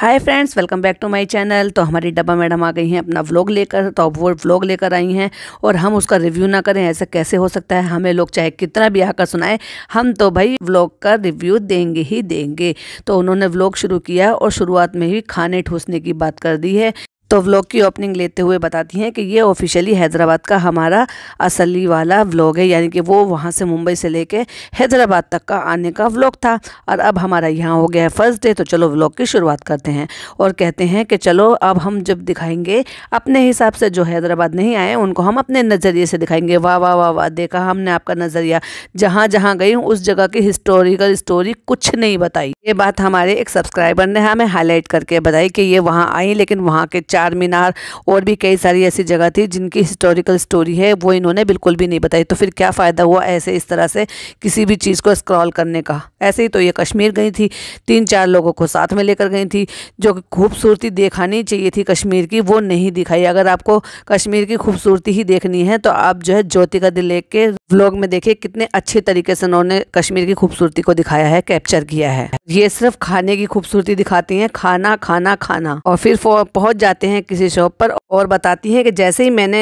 hi friends welcome back to my channel तो हमारी डब्बा मैडम आ गई हैं अपना व्लॉग लेकर तो अब वो व्लॉग लेकर आई हैं और हम उसका रिव्यू ना करें ऐसा कैसे हो सकता है हमें लोग चाहे कितना भी आकर सुनाए हम तो भाई व्लॉग का रिव्यू देंगे ही देंगे तो उन्होंने व्लॉग शुरू किया और शुरुआत में ही खाने ठूसने की बात कर दी है तो व्लॉग की ओपनिंग लेते हुए बताती हैं कि ये ऑफिशियली हैदराबाद का हमारा असली वाला व्लॉग है यानी कि वो वहाँ से मुंबई से लेके हैदराबाद तक का आने का व्लॉग था और अब हमारा यहाँ हो गया है फर्स्ट डे तो चलो व्लॉग की शुरुआत करते हैं और कहते हैं कि चलो अब हम जब दिखाएंगे अपने हिसाब से जो हैदराबाद नहीं आए उनको हम अपने नज़रिए से दिखाएंगे वाह वाह वाह वाह देखा हमने आपका नज़रिया जहाँ जहाँ गई उस जगह की हिस्टोरिकल स्टोरी कुछ नहीं बताई ये बात हमारे एक सब्सक्राइबर ने हमें हाईलाइट करके बताई कि ये वहाँ आई लेकिन वहाँ के चार मीनार और भी कई सारी ऐसी जगह थी जिनकी हिस्टोरिकल स्टोरी है वो इन्होंने बिल्कुल भी नहीं बताई तो फिर क्या फ़ायदा हुआ ऐसे इस तरह से किसी भी चीज़ को स्क्रॉल करने का ऐसे ही तो ये कश्मीर गई थी तीन चार लोगों को साथ में लेकर गई थी जो खूबसूरती दिखानी चाहिए थी कश्मीर की वो नहीं दिखाई अगर आपको कश्मीर की खूबसूरती ही देखनी है तो आप जो है ज्योति का दिल के व्लॉग में देखिए कितने अच्छे तरीके से उन्होंने कश्मीर की खूबसूरती को दिखाया है कैप्चर किया है ये सिर्फ खाने की खूबसूरती दिखाती हैं खाना खाना खाना और फिर पहुंच जाते हैं हैं किसी शॉप पर और बताती हैं कि जैसे ही मैंने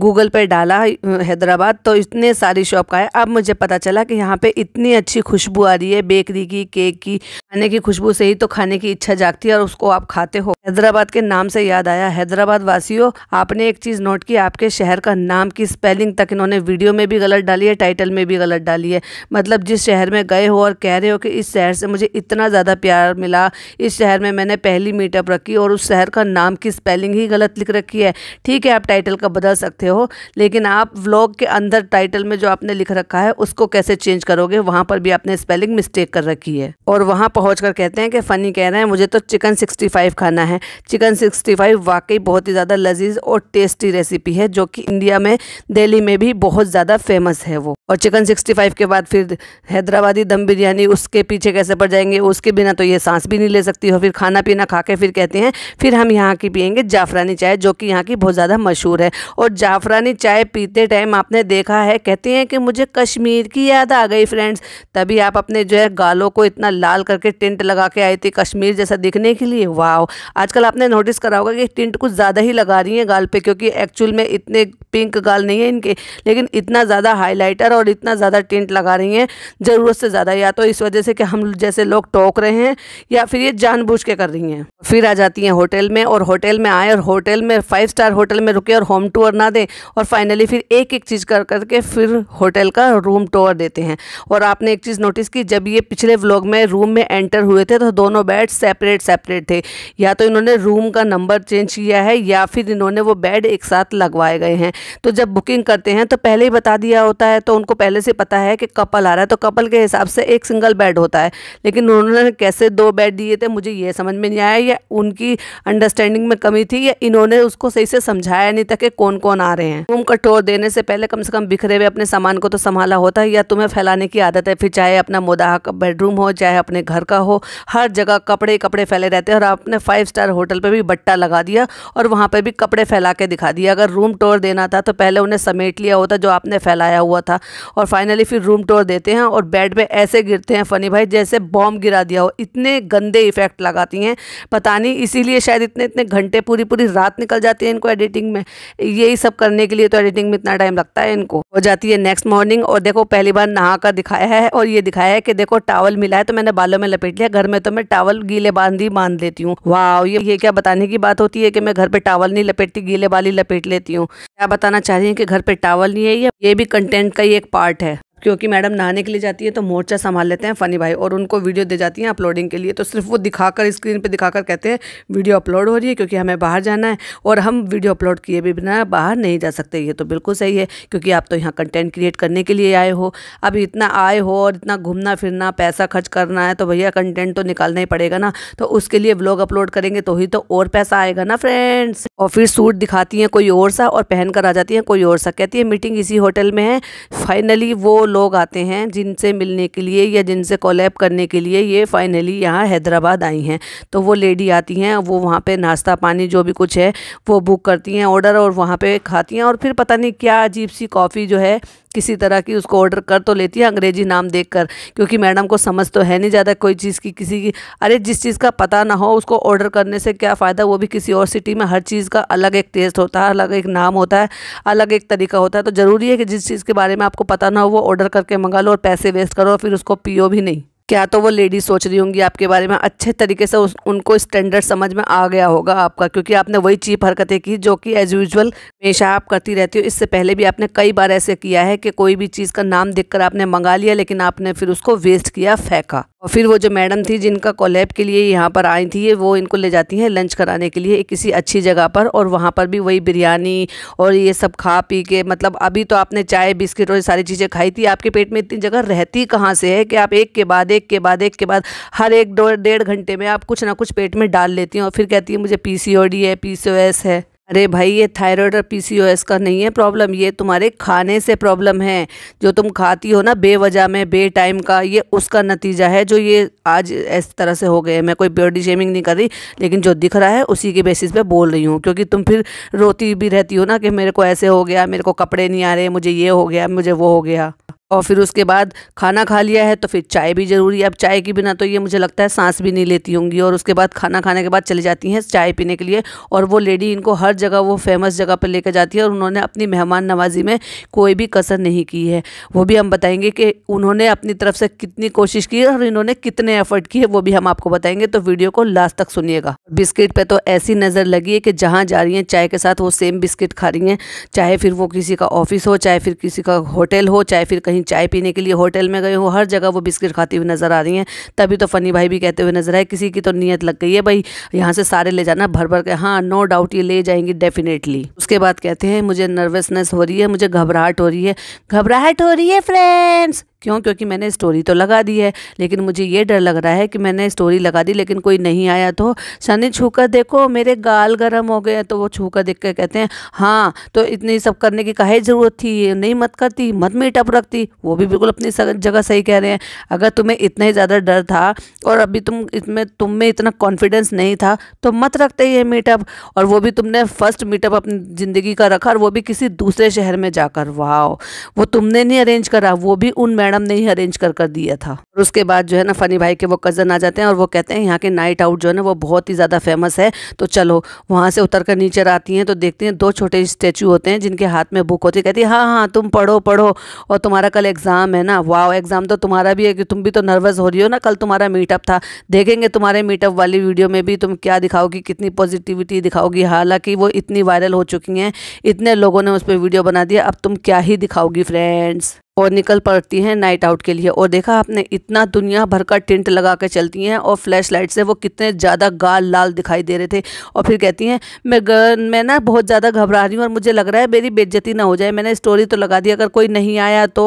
गूगल पर डाला हैदराबाद तो इतने सारी शॉप का है अब मुझे पता चला कि यहाँ पे इतनी अच्छी खुशबू आ रही है बेकरी की केक की खाने की खुशबू से ही तो खाने की इच्छा जागती है और उसको आप खाते हो हैदराबाद के नाम से याद आया हैदराबाद वासियों आपने एक चीज़ नोट की आपके शहर का नाम की स्पेलिंग तक इन्होंने वीडियो में भी गलत डाली है टाइटल में भी गलत डाली है मतलब जिस शहर में गए हो और कह रहे हो कि इस शहर से मुझे इतना ज़्यादा प्यार मिला इस शहर में मैंने पहली मीटअप रखी और उस शहर का नाम की स्पेलिंग ही गलत लिख रखी रखी है ठीक है आप टाइटल का बदल सकते हो लेकिन आप व्लॉग के अंदर टाइटल में जो आपने लिख रखा है उसको कैसे चेंज करोगे वहाँ पर भी आपने स्पेलिंग मिस्टेक कर रखी है और वहाँ पहुँच कर कहते हैं कि फ़नी कह रहे हैं मुझे तो चिकन सिक्सटी फाइव खाना है चिकन सिक्सटी फाइव वाकई बहुत ही ज़्यादा लजीज और टेस्टी रेसिपी है जो कि इंडिया में दिल्ली में भी बहुत ज़्यादा फेमस है वो और चिकन सिक्सटी फाइव के बाद फिर हैदराबादी दम बिरयानी उसके पीछे कैसे पड़ जाएंगे उसके बिना तो ये सांस भी नहीं ले सकती हो फिर खाना पीना खा के फिर कहते हैं फिर हम यहाँ की पियेंगे जाफरानी चाय जो कि यहाँ की बहुत ज़्यादा मशहूर है और जाफरानी चाय पीते टाइम आपने देखा है कहते हैं कि मुझे कश्मीर की याद आ गई फ्रेंड्स तभी आप अपने जो है गालों को इतना लाल करके टिंट लगा के आई थी कश्मीर जैसा दिखने के लिए वाह आजकल आपने नोटिस करा होगा कि टिंट कुछ ज़्यादा ही लगा रही हैं गाल पर क्योंकि एक्चुअल में इतने पिंक गाल नहीं है इनके लेकिन इतना ज़्यादा हाईलाइटर और इतना ज़्यादा टिंट लगा रही हैं ज़रूरत से ज़्यादा या तो इस वजह से कि हम जैसे लोग टोक रहे हैं या फिर ये जानबूझ के कर रही हैं फिर आ जाती हैं होटल में और होटल में आए और होटल में फाइव स्टार होटल में रुके और होम टूर ना दें और फाइनली फिर एक एक चीज़ कर करके फिर होटल का रूम टूर देते हैं और आपने एक चीज़ नोटिस की जब ये पिछले व्लॉग में रूम में एंटर हुए थे तो दोनों बेड सेपरेट सेपरेट थे या तो इन्होंने रूम का नंबर चेंज किया है या फिर इन्होंने वो बेड एक साथ लगवाए गए हैं तो जब बुकिंग करते हैं तो पहले ही बता दिया होता है तो उनको पहले से पता है कि कपल आ रहा है तो कपल के हिसाब से एक सिंगल बेड होता है लेकिन उन्होंने कैसे दो बेड दिए थे मुझे ये समझ में नहीं आया या उनकी अंडरस्टैंडिंग में कमी थी या इन्होंने उस उसको सही से समझाया नहीं था कि कौन कौन आ रहे हैं तुम कठोर देने से पहले कम से कम बिखरे हुए अपने सामान को तो संभाला होता है या तुम्हें फैलाने की आदत है फिर चाहे अपना मोदाह का बेडरूम हो चाहे अपने घर का हो हर जगह कपड़े कपड़े फैले रहते हैं और आपने फाइव स्टार होटल पर भी बट्टा लगा दिया और वहाँ पर भी कपड़े फैला के दिखा दिया अगर रूम टोर देना था तो पहले उन्हें समेट लिया होता जो आपने फैलाया हुआ था और फाइनली फिर रूम टोर देते हैं और बेड पे ऐसे गिरते हैं फनी भाई जैसे बॉम्ब गिरा दिया हो इतने गंदे इफेक्ट लगाती हैं पता नहीं इसीलिए शायद इतने इतने घंटे पूरी पूरी रात निकल जाती है इनको एडिटिंग में यही सब करने के लिए तो एडिटिंग में इतना टाइम लगता है इनको हो जाती है नेक्स्ट मॉर्निंग और देखो पहली बार नहा कर दिखाया है और ये दिखाया है कि देखो टावल मिला है तो मैंने बालों में लपेट लिया घर में तो मैं टावल गीले बांध ही बांध लेती हूँ वाह ये ये क्या बताने की बात होती है कि मैं घर पे टावल नहीं लपेटती गीले बाली लपेट लेती हूँ क्या बताना चाह रही है कि घर पे टावल नहीं है ये भी कंटेंट का ही एक पार्ट है क्योंकि मैडम नहाने के लिए जाती है तो मोर्चा संभाल लेते हैं फ़नी भाई और उनको वीडियो दे जाती हैं अपलोडिंग के लिए तो सिर्फ वो दिखाकर स्क्रीन पे दिखाकर कहते हैं वीडियो अपलोड हो रही है क्योंकि हमें बाहर जाना है और हम वीडियो अपलोड किए भी बिना बाहर नहीं जा सकते ये तो बिल्कुल सही है क्योंकि आप तो यहाँ कंटेंट क्रिएट करने के लिए आए हो अब इतना आए हो और इतना घूमना फिरना पैसा खर्च करना है तो भैया कंटेंट तो निकालना ही पड़ेगा ना तो उसके लिए ब्लॉग अपलोड करेंगे तो ही तो और पैसा आएगा ना फ्रेंड्स और फिर सूट दिखाती हैं कोई और सा और पहन कर आ जाती हैं कोई और सा कहती है मीटिंग इसी होटल में है फाइनली वो लोग आते हैं जिनसे मिलने के लिए या जिनसे कॉलेब करने के लिए ये फ़ाइनली यहाँ हैदराबाद आई हैं तो वो लेडी आती हैं वो वहाँ पर नाश्ता पानी जो भी कुछ है वो बुक करती हैं ऑर्डर और वहाँ पर खाती हैं और फिर पता नहीं क्या अजीब सी कॉफ़ी जो है किसी तरह की उसको ऑर्डर कर तो लेती है अंग्रेजी नाम देख कर क्योंकि मैडम को समझ तो है नहीं ज़्यादा कोई चीज़ की किसी की अरे जिस चीज़ का पता ना हो उसको ऑर्डर करने से क्या फ़ायदा वो भी किसी और सिटी में हर चीज़ का अलग एक टेस्ट होता है अलग एक नाम होता है अलग एक तरीका होता है तो ज़रूरी है कि जिस चीज़ के बारे में आपको पता ना हो वो ऑर्डर करके मंगा लो और पैसे वेस्ट करो और फिर उसको पियो भी नहीं क्या तो वो लेडी सोच रही होंगी आपके बारे में अच्छे तरीके से उस, उनको स्टैंडर्ड समझ में आ गया होगा आपका क्योंकि आपने वही चीप हरकतें की जो कि एज़ यूजल हमेशा आप करती रहती हो इससे पहले भी आपने कई बार ऐसे किया है कि कोई भी चीज़ का नाम देखकर आपने मंगा लिया लेकिन आपने फिर उसको वेस्ट किया फेंका और फिर वो जो मैडम थी जिनका कॉलेब के लिए यहाँ पर आई थी वो इनको ले जाती हैं लंच कराने के लिए किसी अच्छी जगह पर और वहाँ पर भी वही बिरयानी और ये सब खा पी के मतलब अभी तो आपने चाय बिस्किट और सारी चीज़ें खाई थी आपके पेट में इतनी जगह रहती कहाँ से है कि आप एक के बाद एक के बाद एक के बाद हर एक डेढ़ घंटे में आप कुछ ना कुछ पेट में डाल लेती हैं और फिर कहती हैं मुझे पी है पी है अरे भाई ये थायराइड और पीसीओएस का नहीं है प्रॉब्लम ये तुम्हारे खाने से प्रॉब्लम है जो तुम खाती हो ना बेवजह में बे टाइम का ये उसका नतीजा है जो ये आज इस तरह से हो गए मैं कोई बॉडी शेमिंग नहीं कर रही लेकिन जो दिख रहा है उसी के बेसिस पे बोल रही हूँ क्योंकि तुम फिर रोती भी रहती हो ना कि मेरे को ऐसे हो गया मेरे को कपड़े नहीं आ रहे मुझे ये हो गया मुझे वो हो गया और फिर उसके बाद खाना खा लिया है तो फिर चाय भी ज़रूरी है अब चाय के बिना तो ये मुझे लगता है सांस भी नहीं लेती होंगी और उसके बाद खाना खाने के बाद चली जाती हैं चाय पीने के लिए और वो लेडी इनको हर जगह वो फेमस जगह पर लेकर जाती है और उन्होंने अपनी मेहमान नवाजी में कोई भी कसर नहीं की है वो भी हम बताएंगे कि उन्होंने अपनी तरफ से कितनी कोशिश की और इन्होंने कितने एफर्ट किए वो भी हम आपको बताएंगे तो वीडियो को लास्ट तक सुनिएगा बिस्किट पर तो ऐसी नज़र लगी है कि जहाँ जा रही हैं चाय के साथ वो सेम बिस्किट खा रही हैं चाहे फिर वो किसी का ऑफिस हो चाहे फिर किसी का होटल हो चाहे फिर कहीं कहीं चाय पीने के लिए होटल में गए हो हर जगह वो बिस्किट खाती हुई नज़र आ रही हैं तभी तो फ़नी भाई भी कहते हुए नज़र आए किसी की तो नीयत लग गई है भाई यहाँ से सारे ले जाना भर भर के हाँ नो डाउट ये ले जाएंगी डेफिनेटली उसके बाद कहते हैं मुझे नर्वसनेस हो रही है मुझे घबराहट हो रही है घबराहट हो रही है फ्रेंड्स क्यों क्योंकि मैंने स्टोरी तो लगा दी है लेकिन मुझे ये डर लग रहा है कि मैंने स्टोरी लगा दी लेकिन कोई नहीं आया तो शनि छू कर देखो मेरे गाल गर्म हो गए तो वो छू कर देख कर कहते हैं हाँ तो इतनी सब करने की कहा ज़रूरत थी नहीं मत करती मत मीटअप रखती वो भी बिल्कुल अपनी जगह सही कह रहे हैं अगर तुम्हें इतना ही ज़्यादा डर था और अभी तुम इसमें तुम में इतना कॉन्फिडेंस नहीं था तो मत रखते ये मीटअप और वो भी तुमने फर्स्ट मीटअप अपनी ज़िंदगी का रखा और वो भी किसी दूसरे शहर में जाकर वाह वो तुमने नहीं अरेंज करा वो भी उन मैडम मैडम ने ही अरेंज कर कर दिया था और उसके बाद जो है ना फनी भाई के वो कज़न आ जाते हैं और वो कहते हैं यहाँ के नाइट आउट जो है ना वो बहुत ही ज़्यादा फेमस है तो चलो वहाँ से उतर कर नीचे आती हैं तो देखते हैं दो छोटे स्टैचू होते हैं जिनके हाथ में बुक होती है कहती है हाँ हाँ तुम पढ़ो पढ़ो और तुम्हारा कल एग्ज़ाम है ना वाह एग्ज़ाम तो तुम्हारा भी है कि तुम भी तो नर्वस हो रही हो ना कल तुम्हारा मीटअप था देखेंगे तुम्हारे मीटअप वाली वीडियो में भी तुम क्या दिखाओगी कितनी पॉजिटिविटी दिखाओगी हालांकि वो इतनी वायरल हो चुकी हैं इतने लोगों ने उस पर वीडियो बना दिया अब तुम क्या ही दिखाओगी फ्रेंड्स और निकल पड़ती हैं नाइट आउट के लिए और देखा आपने इतना दुनिया भर का टेंट लगा के चलती हैं और फ्लैश लाइट से वो कितने ज़्यादा गाल लाल दिखाई दे रहे थे और फिर कहती हैं मैं ग, मैं ना बहुत ज़्यादा घबरा रही हूँ और मुझे लग रहा है मेरी बेज्जती ना हो जाए मैंने स्टोरी तो लगा दी अगर कोई नहीं आया तो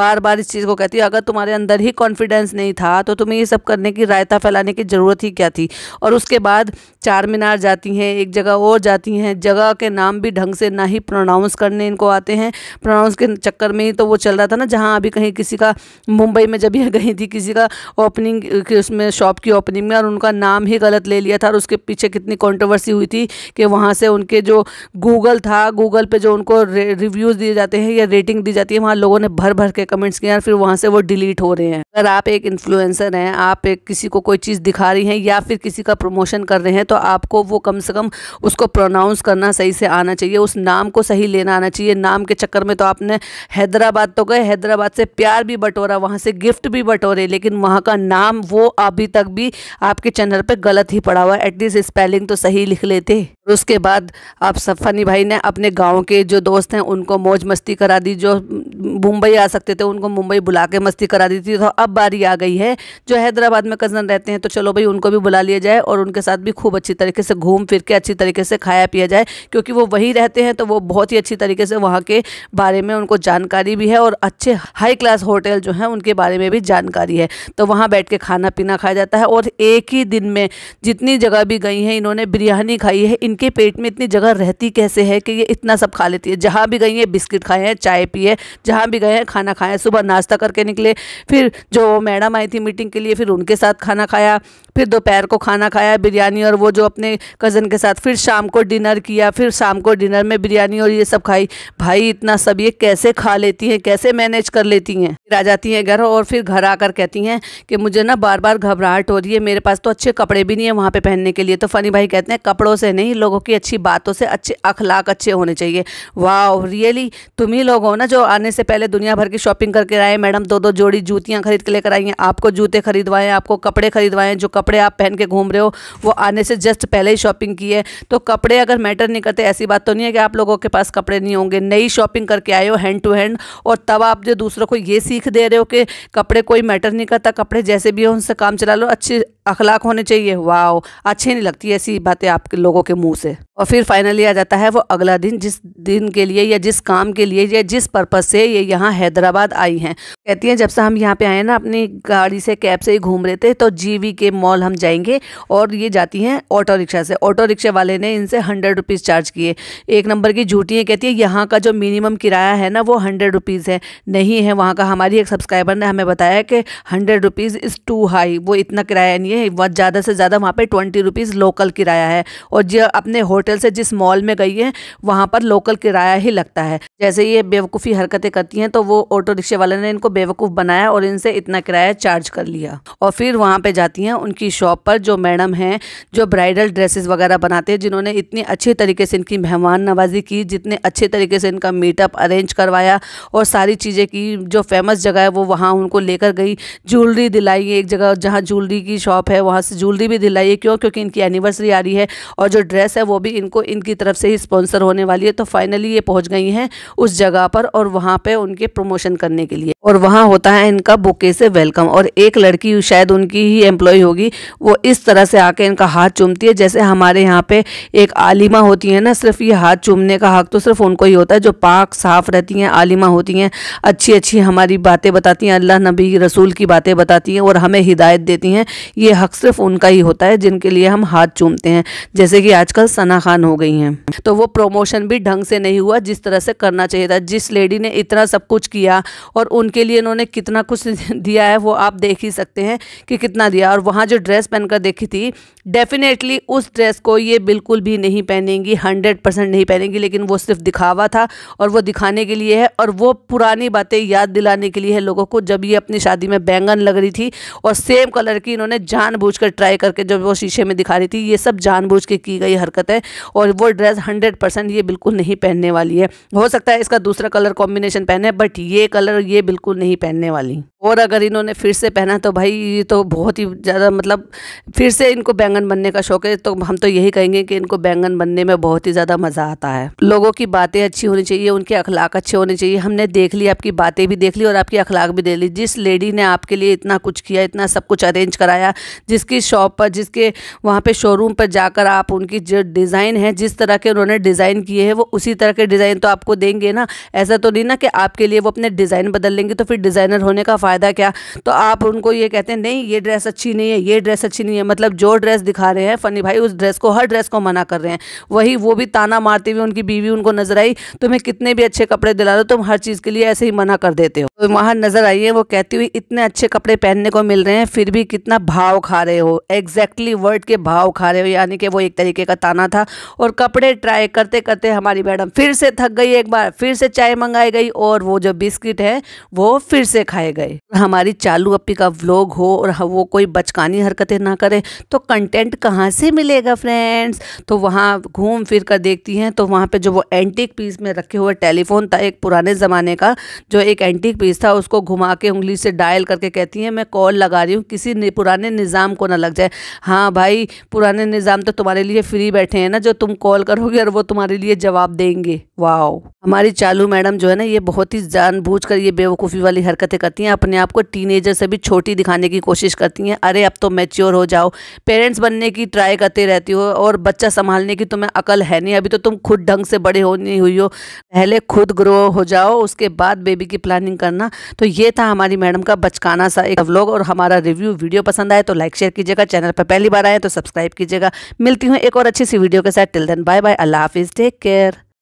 बार बार इस चीज़ को कहती हूँ अगर तुम्हारे अंदर ही कॉन्फिडेंस नहीं था तो तुम्हें ये सब करने की रायता फैलाने की ज़रूरत ही क्या थी और उसके बाद चार मीनार जाती हैं एक जगह और जाती हैं जगह के नाम भी ढंग से ना ही प्रोनाउंस करने इनको आते हैं प्रोनाउंस के चक्कर में ही तो वो चल रहा रहा था ना जहाँ अभी कहीं किसी का मुंबई में जब यह गई थी किसी का ओपनिंग कि उसमें शॉप की ओपनिंग में और उनका नाम ही गलत ले लिया था और उसके पीछे कितनी कॉन्ट्रोवर्सी हुई थी कि वहाँ से उनके जो गूगल था गूगल पर जो उनको रिव्यूज़ दिए जाते हैं या रेटिंग दी जाती है वहाँ लोगों ने भर भर के कमेंट्स किया और फिर वहाँ से वो डिलीट हो रहे हैं अगर आप एक इन्फ्लुएंसर हैं आप एक किसी को कोई चीज़ दिखा रही हैं या फिर किसी का प्रमोशन कर रहे हैं तो आपको वो कम से कम उसको प्रोनाउंस करना सही से आना चाहिए उस नाम को सही लेना आना चाहिए नाम के चक्कर में तो आपने हैदराबाद तो गए गए हैदराबाद से प्यार भी बटोरा वहाँ से गिफ्ट भी बटोरे लेकिन वहाँ का नाम वो अभी तक भी आपके चैनल पर गलत ही पड़ा हुआ है एटलीस्ट स्पेलिंग तो सही लिख लेते उसके बाद आप सफनी भाई ने अपने गाँव के जो दोस्त हैं उनको मौज मस्ती करा दी जो मुंबई आ सकते थे उनको मुंबई बुला के मस्ती करा दी थी तो अब बारी आ गई है जो हैदराबाद में कज़न रहते हैं तो चलो भाई उनको भी बुला लिया जाए और उनके साथ भी खूब अच्छी तरीके से घूम फिर के अच्छी तरीके से खाया पिया जाए क्योंकि वो वहीं रहते हैं तो वो बहुत ही अच्छी तरीके से वहाँ के बारे में उनको जानकारी भी है और अच्छे हाई क्लास होटल जो हैं उनके बारे में भी जानकारी है तो वहाँ बैठ के खाना पीना खाया जाता है और एक ही दिन में जितनी जगह भी गई हैं इन्होंने बिरयानी खाई है इनके पेट में इतनी जगह रहती कैसे है कि ये इतना सब खा लेती है जहाँ भी गई हैं बिस्किट खाए हैं चाय पिए जहाँ जहाँ भी गए हैं खाना खाया सुबह नाश्ता करके निकले फिर जो मैडम आई थी मीटिंग के लिए फिर उनके साथ खाना खाया फिर दोपहर को खाना खाया बिरयानी और वो जो अपने कज़न के साथ फिर शाम को डिनर किया फिर शाम को डिनर में बिरयानी और ये सब खाई भाई इतना सब ये कैसे खा लेती हैं कैसे मैनेज कर लेती हैं फिर आ जाती हैं घर और फिर घर आकर कहती हैं कि मुझे ना बार बार घबराहट हो रही है मेरे पास तो अच्छे कपड़े भी नहीं है वहाँ पर पहनने के लिए तो फ़नी भाई कहते हैं कपड़ों से नहीं लोगों की अच्छी बातों से अच्छे अखलाक अच्छे होने चाहिए वाह रियली तुम ही लोग हो ना जो आने से पहले दुनिया भर की शॉपिंग करके आए मैडम दो दो जोड़ी जूतियाँ खरीद के लेकर आई हैं आपको जूते खरीदवाएं आपको कपड़े खरीदवाएं जो कपड़े आप पहन के घूम रहे हो वो आने से जस्ट पहले ही शॉपिंग की है तो कपड़े अगर मैटर नहीं करते ऐसी बात तो नहीं है कि आप लोगों के पास कपड़े नहीं होंगे नई शॉपिंग करके आए हो हैंड टू हैंड और तब आप जो दूसरों को ये सीख दे रहे हो कि कपड़े कोई मैटर नहीं करता कपड़े जैसे भी हो उनसे काम चला लो अच्छे अखलाक होने चाहिए वाह अच्छी नहीं लगती ऐसी बातें आपके लोगों के मुंह से और फिर फाइनली आ जाता है वो अगला दिन जिस दिन के लिए या जिस काम के लिए या जिस पर्पज़ से ये यहाँ हैदराबाद आई हैं कहती हैं जब से हम यहाँ पे आए ना अपनी गाड़ी से कैब से ही घूम रहे थे तो जीवी के मॉल हम जाएंगे और ये जाती हैं ऑटो रिक्शा से ऑटो रिक्शे वाले ने इनसे हंड्रेड रुपीज़ चार्ज किए एक नंबर की झूठी है कहती है यहाँ का जो मिनिमम किराया है ना वो हंड्रेड रुपीज़ है नहीं है वहाँ का हमारी एक सब्सक्राइबर ने हमें बताया कि hundred rupees is too high वो इतना किराया नहीं है ज़्यादा से ज़्यादा वहाँ पर ट्वेंटी रुपीज़ लोकल किराया है और जो अपने होटल से जिस मॉल में गई है वहाँ पर लोकल किराया ही लगता है जैसे ये बेवकूफ़ी हरकतें करती हैं तो वो ऑटो रिक्शे वाले ने इनको बेवकूफ़ बनाया और इनसे इतना किराया चार्ज कर लिया और फिर वहाँ पर जाती हैं उनकी शॉप पर जो मैडम हैं जो ब्राइडल ड्रेसेस वगैरह बनाते हैं जिन्होंने इतनी अच्छे तरीके से इनकी मेहमान नवाजी की जितने अच्छे तरीके से इनका मीटअप अरेंज करवाया और सारी चीज़ें की जो फेमस जगह है वो वहाँ उनको लेकर गई ज्वेलरी दिलाई एक जगह जहाँ ज्वेलरी की शॉप है वहाँ से ज्वेलरी भी दिलाई क्यों क्योंकि इनकी एनिवर्सरी आ रही है और जो ड्रेस है वो भी इनको इनकी तरफ से ही स्पॉन्सर होने वाली है तो फाइनली ये पहुँच गई हैं उस जगह पर और वहाँ पे उनके प्रमोशन करने के लिए और वहाँ होता है इनका बुके से वेलकम और एक लड़की शायद उनकी ही एम्प्लॉय होगी वो इस तरह से आके इनका हाथ चूमती है जैसे हमारे यहाँ पे एक आलिमा होती है ना सिर्फ ये हाथ चूमने का हक तो सिर्फ उनको ही होता है जो पाक साफ रहती हैं आलिमा होती हैं अच्छी अच्छी हमारी बातें बताती हैं अल्लाह नबी रसूल की बातें बताती हैं और हमें हिदायत देती हैं ये हक सिर्फ उनका ही होता है जिनके लिए हम हाथ चूमते हैं जैसे कि आजकल सना खान हो गई हैं तो वो प्रोमोशन भी ढंग से नहीं हुआ जिस तरह से करना चाहिए था जिस लेडी ने इतना सब कुछ किया और उन उनके लिए इन्होंने कितना कुछ दिया है वो आप देख ही सकते हैं कि कितना दिया और वहाँ जो ड्रेस पहनकर देखी थी डेफिनेटली उस ड्रेस को ये बिल्कुल भी नहीं पहनेंगी हंड्रेड परसेंट नहीं पहनेंगी लेकिन वो सिर्फ दिखावा था और वो दिखाने के लिए है और वो पुरानी बातें याद दिलाने के लिए है लोगों को जब ये अपनी शादी में बैंगन लग रही थी और सेम कलर की इन्होंने जानबूझकर ट्राई करके जब वो शीशे में दिखा रही थी ये सब जानबूझ के की गई हरकत है और वो ड्रेस हंड्रेड परसेंट ये बिल्कुल नहीं पहनने वाली है हो सकता है इसका दूसरा कलर कॉम्बिनेशन पहने बट ये कलर ये बिल्कुल बिल्कुल नहीं पहनने वाली और अगर इन्होंने फिर से पहना तो भाई ये तो बहुत ही ज़्यादा मतलब फिर से इनको बैंगन बनने का शौक है तो हम तो यही कहेंगे कि इनको बैंगन बनने में बहुत ही ज़्यादा मज़ा आता है लोगों की बातें अच्छी होनी चाहिए उनके अखलाक अच्छे होने चाहिए हमने देख ली आपकी बातें भी देख ली और आपकी अखलाक भी देख ली जिस लेडी ने आपके लिए इतना कुछ किया इतना सब कुछ अरेंज कराया जिसकी शॉप पर जिसके वहाँ पर शोरूम पर जाकर आप उनकी जो डिज़ाइन है जिस तरह के उन्होंने डिज़ाइन किए हैं वो उसी तरह के डिज़ाइन तो आपको देंगे ना ऐसा तो नहीं ना कि आपके लिए वो अपने डिज़ाइन बदल लेंगे जाएगी तो फिर डिज़ाइनर होने का फ़ायदा क्या तो आप उनको ये कहते हैं नहीं ये ड्रेस अच्छी नहीं है ये ड्रेस अच्छी नहीं है मतलब जो ड्रेस दिखा रहे हैं फ़नी भाई उस ड्रेस को हर ड्रेस को मना कर रहे हैं वही वो भी ताना मारती हुई उनकी बीवी उनको नजर आई तुम्हें कितने भी अच्छे कपड़े दिला दो तुम हर चीज़ के लिए ऐसे ही मना कर देते हो तो वहाँ नज़र आई है वो कहती हुई इतने अच्छे कपड़े पहनने को मिल रहे हैं फिर भी कितना भाव खा रहे हो एग्जैक्टली वर्ड के भाव खा रहे हो यानी कि वो एक तरीके का ताना था और कपड़े ट्राई करते करते हमारी मैडम फिर से थक गई एक बार फिर से चाय मंगाई गई और वो जो बिस्किट है वो वो फिर से खाए गए हमारी चालू अपी का व्लॉग हो और वो कोई बचकानी हरकतें ना करे तो कंटेंट कहाँ से मिलेगा फ्रेंड्स तो वहाँ घूम फिर कर देखती हैं तो वहाँ पे जो वो एंटीक पीस में रखे हुए टेलीफोन था एक पुराने ज़माने का जो एक एंटीक पीस था उसको घुमा के उंगली से डायल करके कहती हैं मैं कॉल लगा रही हूँ किसी नि, पुराने निज़ाम को ना लग जाए हाँ भाई पुराने निज़ाम तो तुम्हारे लिए फ्री बैठे हैं ना जो तुम कॉल करोगे और वो तुम्हारे लिए जवाब देंगे वाह हमारी चालू मैडम जो है ना ये बहुत ही जानबूझ कर ये बेवकूफ़ बेवकूफ़ी वाली हरकतें करती हैं अपने आप को टीनेजर से भी छोटी दिखाने की कोशिश करती हैं अरे अब तो मैच्योर हो जाओ पेरेंट्स बनने की ट्राई करते रहती हो और बच्चा संभालने की तुम्हें अकल है नहीं अभी तो तुम खुद ढंग से बड़े हो नहीं हुई हो पहले खुद ग्रो हो जाओ उसके बाद बेबी की प्लानिंग करना तो ये था हमारी मैडम का बचकाना सा एक व्लॉग और हमारा रिव्यू वीडियो पसंद आए तो लाइक शेयर कीजिएगा चैनल पर पहली बार आए तो सब्सक्राइब कीजिएगा मिलती हूँ एक और अच्छी सी वीडियो के साथ टिल देन बाय बाय अल्लाह हाफिज़ टेक केयर